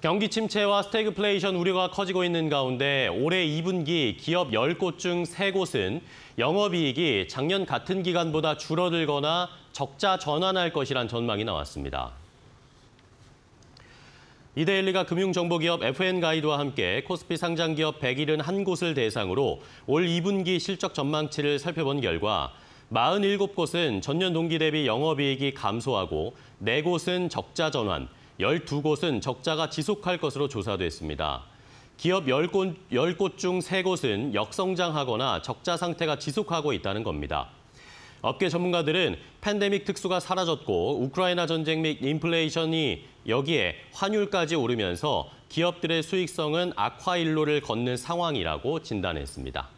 경기 침체와 스태그플레이션 우려가 커지고 있는 가운데 올해 2분기 기업 10곳 중 3곳은 영업이익이 작년 같은 기간보다 줄어들거나 적자 전환할 것이란 전망이 나왔습니다. 이데일리가 금융정보기업 FN가이드와 함께 코스피 상장기업 171곳을 대상으로 올 2분기 실적 전망치를 살펴본 결과 47곳은 전년 동기 대비 영업이익이 감소하고 4곳은 적자 전환, 12곳은 적자가 지속할 것으로 조사됐습니다. 기업 10곳, 10곳 중 3곳은 역성장하거나 적자 상태가 지속하고 있다는 겁니다. 업계 전문가들은 팬데믹 특수가 사라졌고 우크라이나 전쟁 및 인플레이션이 여기에 환율까지 오르면서 기업들의 수익성은 악화 일로를 걷는 상황이라고 진단했습니다.